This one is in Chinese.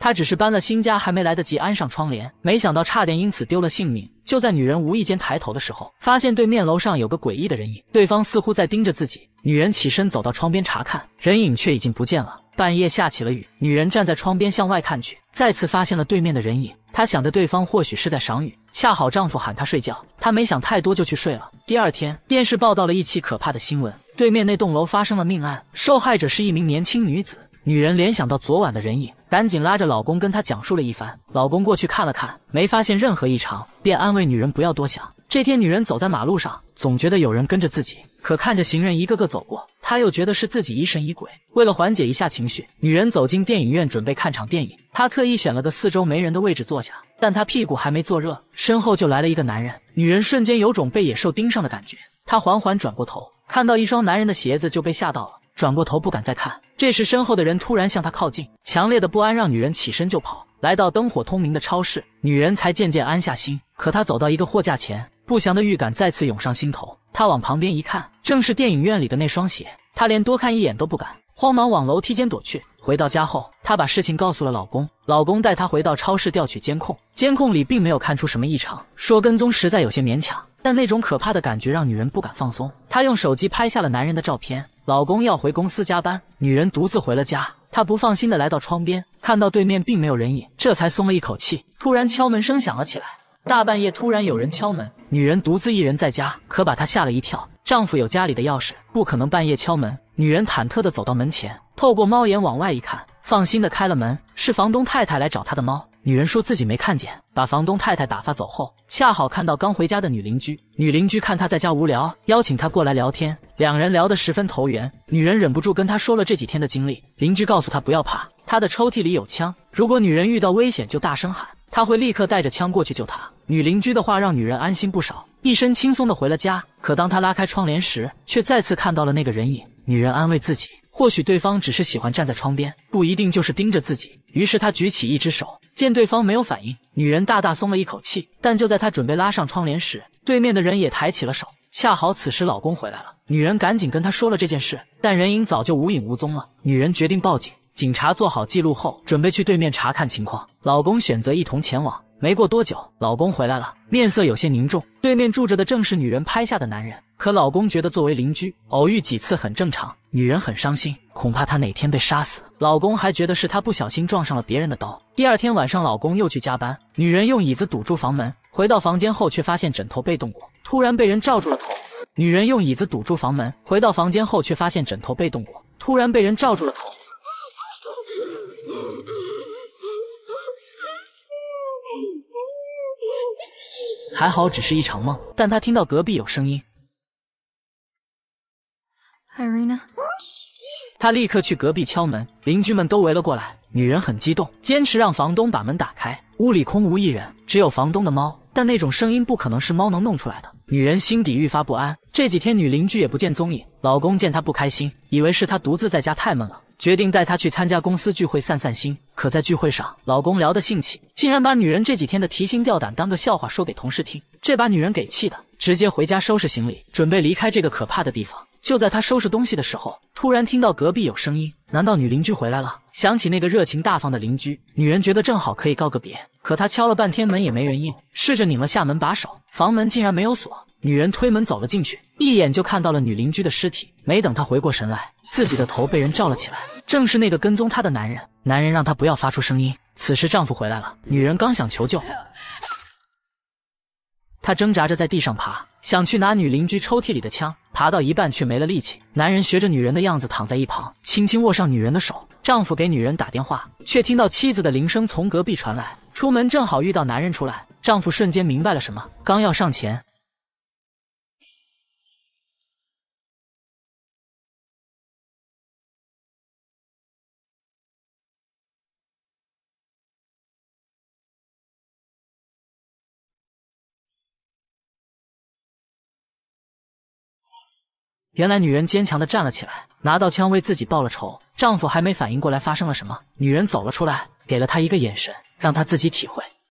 她只是搬了新家，还没来得及安上窗帘，没想到差点因此丢了性命。就在女人无意间抬头的时候，发现对面楼上有个诡异的人影，对方似乎在盯着自己。女人起身走到窗边查看，人影却已经不见了。半夜下起了雨，女人站在窗边向外看去，再次发现了对面的人影。她想着对方或许是在赏雨，恰好丈夫喊她睡觉，她没想太多就去睡了。第二天，电视报道了一起可怕的新闻，对面那栋楼发生了命案，受害者是一名年轻女子。女人联想到昨晚的人影。赶紧拉着老公跟他讲述了一番，老公过去看了看，没发现任何异常，便安慰女人不要多想。这天，女人走在马路上，总觉得有人跟着自己，可看着行人一个个走过，她又觉得是自己疑神疑鬼。为了缓解一下情绪，女人走进电影院准备看场电影，她特意选了个四周没人的位置坐下，但她屁股还没坐热，身后就来了一个男人，女人瞬间有种被野兽盯上的感觉，她缓缓转过头，看到一双男人的鞋子，就被吓到了。转过头不敢再看，这时身后的人突然向他靠近，强烈的不安让女人起身就跑，来到灯火通明的超市，女人才渐渐安下心。可她走到一个货架前，不祥的预感再次涌上心头。她往旁边一看，正是电影院里的那双鞋，她连多看一眼都不敢，慌忙往楼梯间躲去。回到家后，她把事情告诉了老公，老公带她回到超市调取监控，监控里并没有看出什么异常，说跟踪实在有些勉强，但那种可怕的感觉让女人不敢放松。她用手机拍下了男人的照片。老公要回公司加班，女人独自回了家。她不放心的来到窗边，看到对面并没有人影，这才松了一口气。突然敲门声响了起来，大半夜突然有人敲门，女人独自一人在家，可把她吓了一跳。丈夫有家里的钥匙，不可能半夜敲门。女人忐忑的走到门前，透过猫眼往外一看，放心的开了门，是房东太太来找她的猫。女人说自己没看见，把房东太太打发走后，恰好看到刚回家的女邻居。女邻居看她在家无聊，邀请她过来聊天，两人聊得十分投缘。女人忍不住跟她说了这几天的经历，邻居告诉她不要怕，她的抽屉里有枪，如果女人遇到危险就大声喊，他会立刻带着枪过去救她。女邻居的话让女人安心不少，一身轻松的回了家。可当她拉开窗帘时，却再次看到了那个人影。女人安慰自己，或许对方只是喜欢站在窗边，不一定就是盯着自己。于是她举起一只手。见对方没有反应，女人大大松了一口气。但就在她准备拉上窗帘时，对面的人也抬起了手。恰好此时老公回来了，女人赶紧跟他说了这件事，但人影早就无影无踪了。女人决定报警，警察做好记录后，准备去对面查看情况。老公选择一同前往。没过多久，老公回来了，面色有些凝重。对面住着的正是女人拍下的男人。可老公觉得作为邻居，偶遇几次很正常。女人很伤心，恐怕她哪天被杀死。老公还觉得是她不小心撞上了别人的刀。第二天晚上，老公又去加班，女人用椅子堵住房门。回到房间后，却发现枕头被动过，突然被人罩住了头。女人用椅子堵住房门，回到房间后，却发现枕头被动过，突然被人罩住了头。还好只是一场梦，但她听到隔壁有声音。她立刻去隔壁敲门，邻居们都围了过来。女人很激动，坚持让房东把门打开。屋里空无一人，只有房东的猫。但那种声音不可能是猫能弄出来的。女人心底愈发不安。这几天女邻居也不见踪影。老公见她不开心，以为是她独自在家太闷了，决定带她去参加公司聚会散散心。可在聚会上，老公聊得兴起，竟然把女人这几天的提心吊胆当个笑话说给同事听。这把女人给气的，直接回家收拾行李，准备离开这个可怕的地方。就在他收拾东西的时候，突然听到隔壁有声音。难道女邻居回来了？想起那个热情大方的邻居，女人觉得正好可以告个别。可她敲了半天门也没人应，试着拧了下门把手，房门竟然没有锁。女人推门走了进去，一眼就看到了女邻居的尸体。没等她回过神来，自己的头被人罩了起来，正是那个跟踪她的男人。男人让她不要发出声音。此时丈夫回来了，女人刚想求救，她挣扎着在地上爬，想去拿女邻居抽屉里的枪。爬到一半却没了力气，男人学着女人的样子躺在一旁，轻轻握上女人的手。丈夫给女人打电话，却听到妻子的铃声从隔壁传来。出门正好遇到男人出来，丈夫瞬间明白了什么，刚要上前。原来女人坚强的站了起来，拿到枪为自己报了仇。丈夫还没反应过来发生了什么，女人走了出来，给了他一个眼神，让他自己体会。